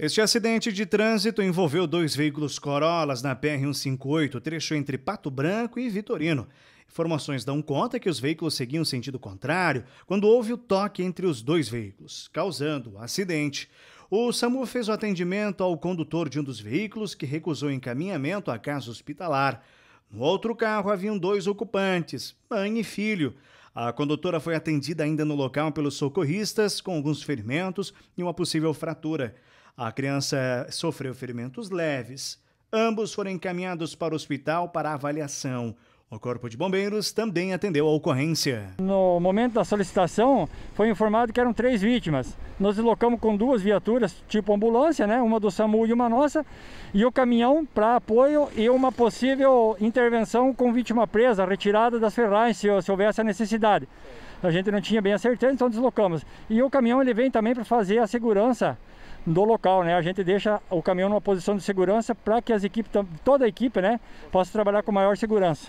Este acidente de trânsito envolveu dois veículos Corollas na PR-158, trecho entre Pato Branco e Vitorino. Informações dão conta que os veículos seguiam sentido contrário quando houve o toque entre os dois veículos, causando o acidente. O SAMU fez o atendimento ao condutor de um dos veículos, que recusou encaminhamento à casa hospitalar. No outro carro haviam dois ocupantes, mãe e filho. A condutora foi atendida ainda no local pelos socorristas, com alguns ferimentos e uma possível fratura. A criança eh, sofreu ferimentos leves. Ambos foram encaminhados para o hospital para avaliação. O Corpo de Bombeiros também atendeu a ocorrência. No momento da solicitação, foi informado que eram três vítimas. Nós deslocamos com duas viaturas, tipo ambulância, né? uma do SAMU e uma nossa, e o caminhão para apoio e uma possível intervenção com vítima presa, retirada das ferragens, se, se houvesse a necessidade. A gente não tinha bem a certeza, então deslocamos. E o caminhão ele vem também para fazer a segurança do local, né? A gente deixa o caminhão numa posição de segurança para que as equipes, toda a equipe, né, possa trabalhar com maior segurança.